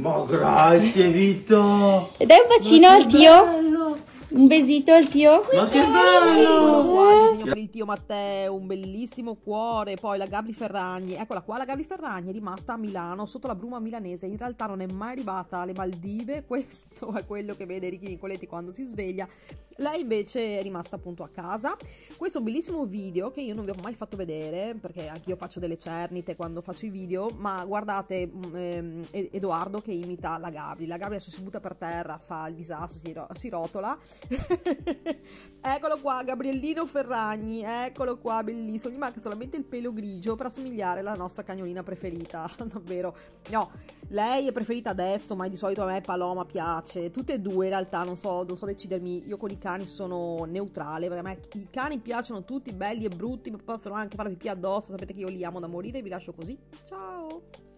Ma grazie Vito! E dai un bacino al tio! Bello. Un besito al tio! Ma che bello! per il tio Matteo, un bellissimo cuore, poi la Gabri Ferragni, eccola qua, la Gabri Ferragni è rimasta a Milano sotto la bruma milanese, in realtà non è mai arrivata alle Maldive, questo è quello che vede Ricky Nicoletti quando si sveglia, lei invece è rimasta appunto a casa, questo è un bellissimo video che io non vi ho mai fatto vedere perché anch'io faccio delle cernite quando faccio i video, ma guardate mm, ehm, Edoardo che imita la Gabri, la Gabri adesso si butta per terra, fa il disastro, si, ro si rotola, eccolo qua Gabriellino Ferragni, cagni, eccolo qua, bellissimo. Gli manca solamente il pelo grigio per assomigliare alla nostra cagnolina preferita, davvero. No, lei è preferita adesso, ma di solito a me Paloma piace. Tutte e due in realtà, non so, non so decidermi. Io con i cani sono neutrale, perché a me i cani piacciono tutti, belli e brutti, ma possono anche fare pipì addosso. Sapete che io li amo da morire, vi lascio così. Ciao!